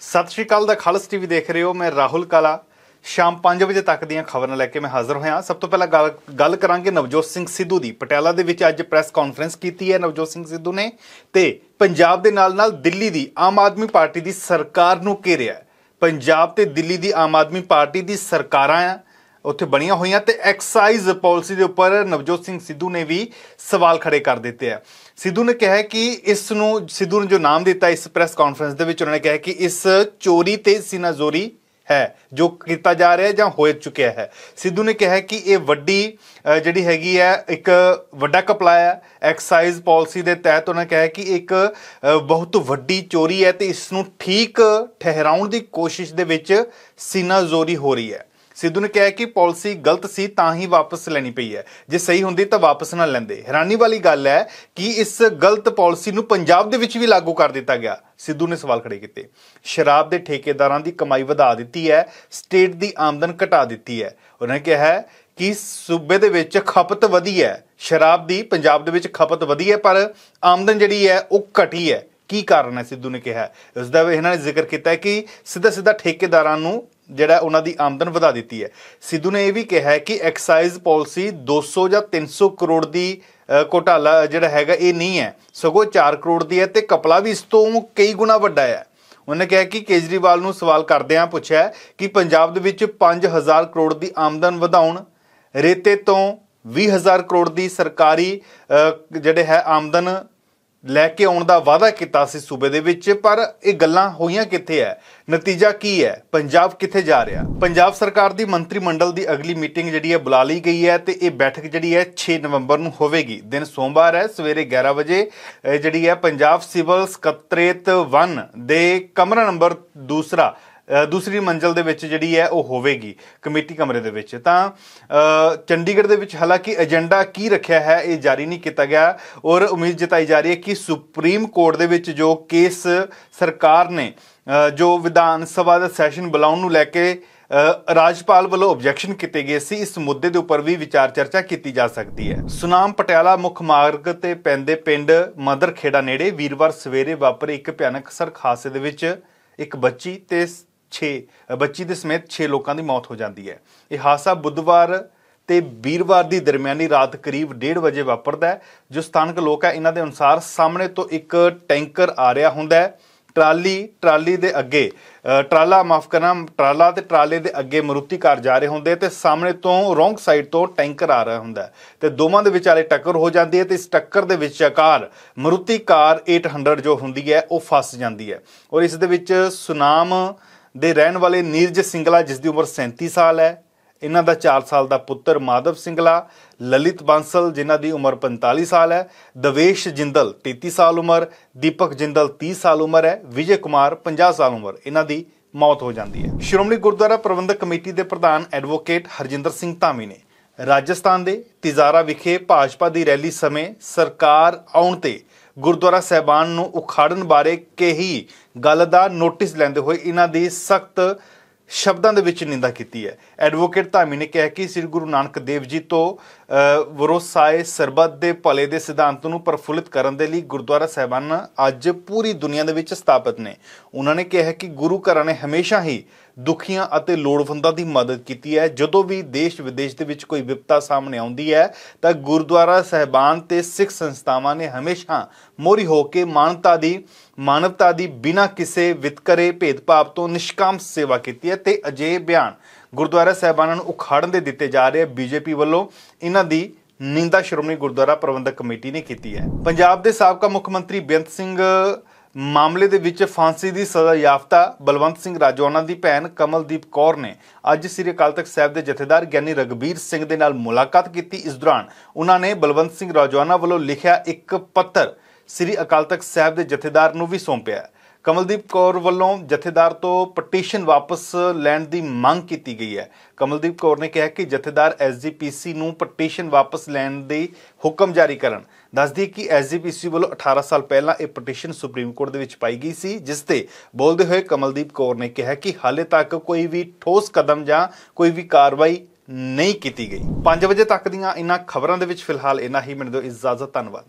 ਸਤਿ ਸ਼੍ਰੀ ਅਕਾਲ ਦਾ ਖਾਲਸ ਟੀਵੀ ਦੇਖ ਰਹੇ ਹੋ ਮੈਂ ਰਾਹੁਲ ਕਾਲਾ ਸ਼ਾਮ 5 ਵਜੇ ਤੱਕ ਦੀਆਂ ਖਬਰਾਂ ਲੈ ਕੇ ਮੈਂ ਹਾਜ਼ਰ ਹੋਇਆ ਸਭ ਤੋਂ ਪਹਿਲਾਂ ਗੱਲ ਕਰਾਂਗੇ ਨਵਜੋਤ ਸਿੰਘ ਸਿੱਧੂ ਦੀ ਪਟਿਆਲਾ ਦੇ ਵਿੱਚ ਅੱਜ ਪ੍ਰੈਸ ਕਾਨਫਰੰਸ ਕੀਤੀ ਹੈ ਨਵਜੋਤ ਸਿੰਘ ਸਿੱਧੂ ਨੇ ਤੇ ਪੰਜਾਬ ਦੇ ਨਾਲ-ਨਾਲ ਦਿੱਲੀ ਦੀ ਆਮ ਆਦਮੀ ਪਾਰਟੀ ਦੀ ਸਰਕਾਰ ਨੂੰ ਘੇਰਿਆ ਪੰਜਾਬ ਤੇ ਦਿੱਲੀ ਦੀ ਆਮ ਆਦਮੀ ਪਾਰਟੀ ਦੀ ਸਰਕਾਰਾਂ ਆ ਉੱਥੇ ਬਣੀਆਂ ਹੋਈਆਂ ਤੇ ਐਕਸਾਈਜ਼ ਪਾਲਿਸੀ ਦੇ ਉੱਪਰ ਨਵਜੋਤ ਸਿੰਘ ਸਿੱਧੂ ਨੇ ਵੀ ਸਵਾਲ ਖੜੇ ਕਰ ਦਿੱਤੇ ਆ ਸਿੱਧੂ ਨੇ ਕਿਹਾ ਕਿ ਇਸ ਨੂੰ ਸਿੱਧੂ ਨੇ ਜੋ ਨਾਮ ਦਿੱਤਾ ਇਸ ਪ੍ਰੈਸ ਕਾਨਫਰੰਸ ਦੇ ਵਿੱਚ ਉਹਨਾਂ ਨੇ ਕਿਹਾ ਕਿ ਇਸ ਚੋਰੀ ਤੇ ਸਿਨਾਜ਼ੋਰੀ ਹੈ ਜੋ ਕੀਤਾ ਜਾ ਰਿਹਾ ਜਾਂ ਹੋ ਚੁੱਕਿਆ ਹੈ ਸਿੱਧੂ ਨੇ ਕਿਹਾ ਕਿ ਇਹ ਵੱਡੀ ਜਿਹੜੀ ਹੈਗੀ ਹੈ ਇੱਕ ਵੱਡਾ ਕਪਲਾਇਆ ਐਕਸਾਈਜ਼ ਪਾਲਿਸੀ ਦੇ ਤਹਿਤ ਉਹਨਾਂ ਕਿਹਾ ਕਿ ਇੱਕ ਬਹੁਤ ਵੱਡੀ ਚੋਰੀ ਹੈ ਤੇ ਇਸ ਨੂੰ ਠੀਕ ਠਹਿਰਾਉਣ ਦੀ ਕੋਸ਼ਿਸ਼ ਦੇ ਵਿੱਚ ਸਿਨਾਜ਼ੋਰੀ ਹੋ ਰਹੀ ਹੈ ਸਿੱਧੂ ਨੇ ਕਿਹਾ ਕਿ ਪਾਲਿਸੀ ਗਲਤ ਸੀ ਤਾਂ ਹੀ ਵਾਪਸ ਲੈਣੀ ਪਈ ਹੈ ਜੇ ਸਹੀ ਹੁੰਦੀ ਤਾਂ ਵਾਪਸ ਨਾ ਲੈਂਦੇ ਹੈਰਾਨੀ ਵਾਲੀ ਗੱਲ ਹੈ ਕਿ ਇਸ ਗਲਤ ਪਾਲਿਸੀ ਨੂੰ ਪੰਜਾਬ ਦੇ ਵਿੱਚ ਵੀ ਲਾਗੂ ਕਰ ਦਿੱਤਾ ਗਿਆ ਸਿੱਧੂ ਨੇ ਸਵਾਲ ਖੜੇ ਕੀਤੇ ਸ਼ਰਾਬ ਦੇ ਠੇਕੇਦਾਰਾਂ ਦੀ ਕਮਾਈ ਵਧਾ ਦਿੱਤੀ ਹੈ ਸਟੇਟ ਦੀ ਆਮਦਨ ਘਟਾ ਦਿੱਤੀ ਹੈ ਉਹਨਾਂ ਕਿਹਾ ਕਿ ਸੂਬੇ ਦੇ ਵਿੱਚ ਖਪਤ ਵਧੀ ਹੈ ਸ਼ਰਾਬ ਦੀ ਪੰਜਾਬ ਦੇ ਵਿੱਚ ਖਪਤ ਵਧੀ ਹੈ ਪਰ ਆਮਦਨ ਜਿਹੜੀ ਹੈ ਉਹ ਘਟੀ ਹੈ ਕੀ ਕਾਰਨ ਹੈ ਸਿੱਧੂ ਨੇ ਕਿਹਾ ਉਸ ਦਾ ਇਹਨਾਂ ਨੇ ਜ਼ਿਕਰ ਕੀਤਾ ਕਿ ਸਿੱਧਾ ਸਿੱਧਾ ਠੇਕੇਦਾਰਾਂ ਨੂੰ ਜਿਹੜਾ ਉਹਨਾਂ ਦੀ ਆਮਦਨ ਵਧਾ ਦਿੱਤੀ ਹੈ ਸਿੱਧੂ ਨੇ ਇਹ ਵੀ ਕਿਹਾ ਹੈ ਕਿ ਐਕਸਾਈਜ਼ ਪਾਲਿਸੀ 200 ਜਾਂ 300 ਕਰੋੜ ਦੀ ਘੋਟਾਲਾ ਜਿਹੜਾ ਹੈਗਾ ਇਹ ਨਹੀਂ ਹੈ ਸਗੋਂ 4 ਕਰੋੜ ਦੀ ਹੈ ਤੇ ਕਪਲਾ ਵੀ ਇਸ ਤੋਂ ਕਈ ਗੁਣਾ ਵੱਡਾ ਹੈ ਉਹਨੇ ਕਿਹਾ ਕਿ ਕੇਜਰੀਵਾਲ ਨੂੰ ਸਵਾਲ ਕਰਦਿਆਂ ਪੁੱਛਿਆ ਕਿ ਪੰਜਾਬ ਦੇ ਵਿੱਚ 5000 ਕਰੋੜ ਦੀ ਆਮਦਨ ਵਧਾਉਣ ਰੇਤੇ ਤੋਂ 20000 ਕਰੋੜ ਦੀ ਸਰਕਾਰੀ ਜਿਹੜੇ ਹੈ ਆਮਦਨ ਲੈ ਕੇ ਆਉਣ ਦਾ ਵਾਅਦਾ ਕੀਤਾ ਸੀ ਸੂਬੇ ਦੇ ਵਿੱਚ ਪਰ ਇਹ ਗੱਲਾਂ ਹੋਈਆਂ ਕਿੱਥੇ ਐ ਨਤੀਜਾ ਕੀ ਐ ਪੰਜਾਬ ਕਿੱਥੇ ਜਾ ਰਿਹਾ ਪੰਜਾਬ ਸਰਕਾਰ ਦੀ ਮੰਤਰੀ ਮੰਡਲ ਦੀ ਅਗਲੀ ਮੀਟਿੰਗ ਜਿਹੜੀ ਹੈ ਬੁਲਾ ਲਈ ਗਈ ਐ ਤੇ ਇਹ ਬੈਠਕ ਜਿਹੜੀ ਐ 6 ਨਵੰਬਰ ਨੂੰ ਹੋਵੇਗੀ ਦਿਨ ਸੋਮਵਾਰ ਐ ਸਵੇਰੇ 11 ਵਜੇ ਜਿਹੜੀ ਐ ਪੰਜਾਬ ਸਿਵਲ ਸਕੱਤਰੇਤ 1 ਦੇ ਕਮਰਾ ਨੰਬਰ ਦੂਸਰਾ ਦੂਸਰੀ ਮੰਜ਼ਲ ਦੇ ਵਿੱਚ ਜਿਹੜੀ ਹੈ ਉਹ ਹੋਵੇਗੀ ਕਮੇਟੀ ਕਮਰੇ ਦੇ ਵਿੱਚ ਤਾਂ ਚੰਡੀਗੜ੍ਹ ਦੇ ਵਿੱਚ ਹਾਲਾਂਕਿ ਏਜੰਡਾ ਕੀ ਰੱਖਿਆ ਹੈ ਇਹ ਜਾਰੀ ਨਹੀਂ ਕੀਤਾ ਗਿਆ ਔਰ ਉਮੀਦ ਜਤਾਈ ਜਾ ਰਹੀ ਹੈ ਕਿ ਸੁਪਰੀਮ ਕੋਰਟ ਦੇ ਵਿੱਚ ਜੋ ਕੇਸ ਸਰਕਾਰ ਨੇ ਜੋ ਵਿਧਾਨ ਸਭਾ ਦਾ ਸੈਸ਼ਨ ਬੁਲਾਉਣ ਨੂੰ ਲੈ ਕੇ ਰਾਜਪਾਲ ਵੱਲੋਂ ਆਬਜੈਕਸ਼ਨ ਕੀਤੇ ਗਏ ਸੀ ਇਸ ਮੁੱਦੇ ਦੇ ਉੱਪਰ ਵੀ ਵਿਚਾਰ ਚਰਚਾ ਕੀਤੀ ਜਾ ਸਕਦੀ ਹੈ ਸੁਨਾਮ ਪਟਿਆਲਾ ਮੁੱਖ ਮਾਰਗ ਤੇ ਪੈਂਦੇ ਪਿੰਡ ਮਦਰਖੇੜਾ ਨੇੜੇ ਵੀਰਵਾਰ ਸਵੇਰੇ ਵਾਪਰੇ ਇੱਕ ਭਿਆਨਕ ਸੜਕ ਹਾਦਸੇ ਦੇ ਵਿੱਚ ਇੱਕ ਬੱਚੀ ਤੇ 6 ਬੱਚੀ ਦੇ ਸਮੇਤ 6 ਲੋਕਾਂ ਦੀ ਮੌਤ ਹੋ ਜਾਂਦੀ ਹੈ ਇਹ ਹਾਦਸਾ ਬੁੱਧਵਾਰ ਤੇ ਵੀਰਵਾਰ ਦੀ ਦਰਮਿਆਨੀ ਰਾਤ ਕਰੀਬ 1:30 ਵਜੇ ਵਾਪਰਦਾ ਹੈ ਜੋ ਸਥਾਨਕ ਲੋਕ ਹੈ ਇਹਨਾਂ ਦੇ ਅਨੁਸਾਰ ਸਾਹਮਣੇ ਤੋਂ ਇੱਕ ਟੈਂਕਰ ਆ ਰਿਹਾ ਹੁੰਦਾ ਹੈ ਟਰਾਲੀ ਟਰਾਲੀ ਦੇ ਅੱਗੇ ਟਰਾਲਾ ਮਾਫ ਕਰਨਾ ਟਰਾਲਾ ਤੇ ਟਰਾਲੇ ਦੇ ਅੱਗੇ ਮਰੂਤੀ ਕਾਰ ਜਾ ਰਹੇ ਹੁੰਦੇ ਤੇ ਸਾਹਮਣੇ ਤੋਂ ਰੋਂਗ ਸਾਈਡ ਤੋਂ ਟੈਂਕਰ ਆ ਰਿਹਾ ਹੁੰਦਾ ਤੇ ਦੋਵਾਂ ਦੇ ਵਿਚਾਲੇ ਟੱਕਰ ਹੋ ਜਾਂਦੀ ਹੈ ਤੇ ਇਸ ਟੱਕਰ ਦੇ ਵਿੱਚ ਕਾਰ ਮਰੂਤੀ ਕਾਰ 800 ਜੋ ਹੁੰਦੀ ਹੈ ਉਹ ਫਸ ਜਾਂਦੀ ਹੈ ਔਰ ਇਸ ਦੇ ਵਿੱਚ ਸੁਨਾਮ ਦੇ ਰਹਿਣ ਵਾਲੇ ਨੀਰਜ ਸਿੰਗਲਾ ਜਿਸ ਦੀ ਉਮਰ 37 ਸਾਲ ਹੈ ਇਹਨਾਂ ਦਾ 4 ਸਾਲ ਦਾ ਪੁੱਤਰ ਮਾਧਵ ਸਿੰਗਲਾ ਲਲਿਤ ਬਾਂਸਲ ਜਿਨ੍ਹਾਂ ਦੀ ਉਮਰ 45 ਸਾਲ ਹੈ ਦਵੇਸ਼ ਜਿੰਦਲ 33 ਸਾਲ ਉਮਰ ਦੀਪਕ ਜਿੰਦਲ 30 ਸਾਲ ਉਮਰ ਹੈ ਵਿਜੇ ਕੁਮਾਰ 50 ਸਾਲ ਉਮਰ ਇਹਨਾਂ ਦੀ ਮੌਤ ਹੋ ਜਾਂਦੀ ਹੈ ਸ਼੍ਰੋਮਣੀ ਗੁਰਦੁਆਰਾ ਪ੍ਰਬੰਧਕ ਕਮੇਟੀ ਦੇ ਪ੍ਰਧਾਨ ਐਡਵੋਕੇਟ ਹਰਜਿੰਦਰ ਸਿੰਘ ਧਾਮੀ ਨੇ ਰਾਜਸਥਾਨ ਦੇ ਤਿਜ਼ਾਰਾ ਵਿਖੇ ਭਾਜਪਾ ਦੀ ਰੈਲੀ ਸਮੇਂ ਸਰਕਾਰ ਆਉਣ ਤੇ ਗੁਰਦੁਆਰਾ ਸਹਿਬਾਨ ਨੂੰ ਉਖਾੜਨ ਬਾਰੇ ਕਹੀ ਗੱਲ ਦਾ ਨੋਟਿਸ ਲੈਂਦੇ ਹੋਏ ਇਹਨਾਂ ਦੀ ਸਖਤ ਸ਼ਬਦਾਂ ਦੇ ਵਿੱਚ ਨਿੰਦਾ ਕੀਤੀ ਹੈ ਐਡਵੋਕੇਟ ਧਾਮੀ ਨੇ ਕਿਹਾ ਕਿ ਸ੍ਰੀ ਗੁਰੂ ਨਾਨਕ ਦੇਵ ਜੀ ਤੋਂ ਵਰੋਸਾਏ ਸਰਬੱਤ ਦੇ ਭਲੇ ਦੇ ਸਿਧਾਂਤ ਨੂੰ ਪ੍ਰਫੁੱਲਿਤ ਕਰਨ ਦੇ ਲਈ ਗੁਰਦੁਆਰਾ ਸਹਿਬਾਨ ਅੱਜ ਪੂਰੀ ਦੁਨੀਆ ਦੇ ਵਿੱਚ ਸਥਾਪਿਤ ਨੇ ਉਹਨਾਂ ਨੇ ਕਿਹਾ ਕਿ ਗੁਰੂ ਘਰਾਂ ਨੇ ਹਮੇਸ਼ਾ ਹੀ ਦੁਖੀਆਂ ਅਤੇ ਲੋੜਵੰਦਾਂ ਦੀ ਮਦਦ ਕੀਤੀ ਹੈ ਜਦੋਂ ਵੀ ਦੇਸ਼ ਵਿਦੇਸ਼ ਦੇ ਵਿੱਚ ਕੋਈ ਵਿਪਤਾ ਸਾਹਮਣੇ ਆਉਂਦੀ ਹੈ ਤਾਂ ਗੁਰਦੁਆਰਾ ਸਹਿਬਾਨ ਤੇ ਸਿੱਖ ਸੰਸਥਾਵਾਂ ਨੇ ਹਮੇਸ਼ਾ ਮੋਰੀ ਹੋ ਕੇ ਮਾਨਵਤਾ ਦੀ ਮਾਨਵਤਾ ਦੀ ਬਿਨਾਂ ਕਿਸੇ ਵਿਤਕਰੇ ਭੇਦਭਾਵ ਤੋਂ ਨਿਸ਼ਕਾਮ ਸੇਵਾ ਕੀਤੀ ਹੈ ਤੇ ਅਜੇ ਬਿਆਨ ਗੁਰਦੁਆਰਾ ਸਹਿਬਾਨਾਂ ਨੂੰ ਉਖਾੜਨ ਦੇ ਦਿੱਤੇ ਜਾ ਰਹੇ ਬੀਜੇਪੀ ਵੱਲੋਂ ਇਹਨਾਂ ਦੀ ਨਿੰਦਾ ਸ਼੍ਰੋਮਣੀ ਗੁਰਦੁਆਰਾ ਪ੍ਰਬੰਧਕ ਕਮੇਟੀ ਨੇ ਕੀਤੀ ਹੈ ਪੰਜਾਬ ਦੇ ਸਾਬਕਾ ਮੁੱਖ ਮੰਤਰੀ ਬੇਅੰਤ ਸਿੰਘ ਮਾਮਲੇ ਦੇ ਵਿੱਚ ਫਾਂਸੀ ਦੀ ਸਜ਼ਾ ਯਾਫਤਾ ਬਲਵੰਤ ਸਿੰਘ ਰਾਜੋਨਾ ਦੀ ਭੈਣ ਕਮਲਦੀਪ ਕੌਰ ਨੇ ਅੱਜ ਸ੍ਰੀ ਅਕਾਲ ਤਖਤ ਸਾਹਿਬ ਦੇ ਜਥੇਦਾਰ ਗਿਆਨੀ ਰਗਬੀਰ ਸਿੰਘ ਦੇ ਨਾਲ ਮੁਲਾਕਾਤ ਕੀਤੀ ਇਸ ਦੌਰਾਨ ਉਹਨਾਂ ਨੇ ਬਲਵੰਤ ਸਿੰਘ ਰਾਜੋਨਾ ਵੱਲੋਂ ਲਿਖਿਆ ਇੱਕ ਪੱਤਰ ਸ੍ਰੀ ਅਕਾਲ ਤਖਤ ਸਾਹਿਬ ਦੇ ਜਥੇਦਾਰ ਨੂੰ ਵੀ ਸੌਂਪਿਆ ਕਮਲਦੀਪ ਕੌਰ ਵੱਲੋਂ ਜਥੇਦਾਰ ਤੋਂ ਪਟੀਸ਼ਨ ਵਾਪਸ ਲੈਣ ਦੀ ਮੰਗ ਕੀਤੀ ਗਈ ਹੈ ਕਮਲਦੀਪ ਕੌਰ ਨੇ ਕਿਹਾ ਕਿ ਜਥੇਦਾਰ ਐਸਜੀਪੀਸੀ ਨੂੰ ਪਟੀਸ਼ਨ ਵਾਪਸ ਲੈਣ ਦੇ ਹੁਕਮ ਜਾਰੀ ਕਰਨ ਦੱਸਦੀ ਕਿ ਐਸਜੀਪੀਸੀ ਵੱਲੋਂ 18 ਸਾਲ ਪਹਿਲਾਂ ਇਹ ਪਟੀਸ਼ਨ ਸੁਪਰੀਮ ਕੋਰਟ ਦੇ ਵਿੱਚ ਪਾਈ ਗਈ ਸੀ ਜਿਸ ਤੇ ਬੋਲਦੇ ਹੋਏ ਕਮਲਦੀਪ ਕੌਰ ਨੇ ਕਿਹਾ ਕਿ ਹਾਲੇ ਤੱਕ ਕੋਈ ਵੀ ਠੋਸ ਕਦਮ ਜਾਂ ਕੋਈ ਵੀ ਕਾਰਵਾਈ ਨਹੀਂ ਕੀਤੀ ਗਈ 5 ਵਜੇ ਤੱਕ ਦੀਆਂ ਇਨ੍ਹਾਂ ਖਬਰਾਂ ਦੇ ਵਿੱਚ ਫਿਲਹਾਲ ਇਨਾ ਹੀ ਮੈਨੂੰ ਦਿਓ ਇਜਾਜ਼ਤ ਧੰਨਵਾਦ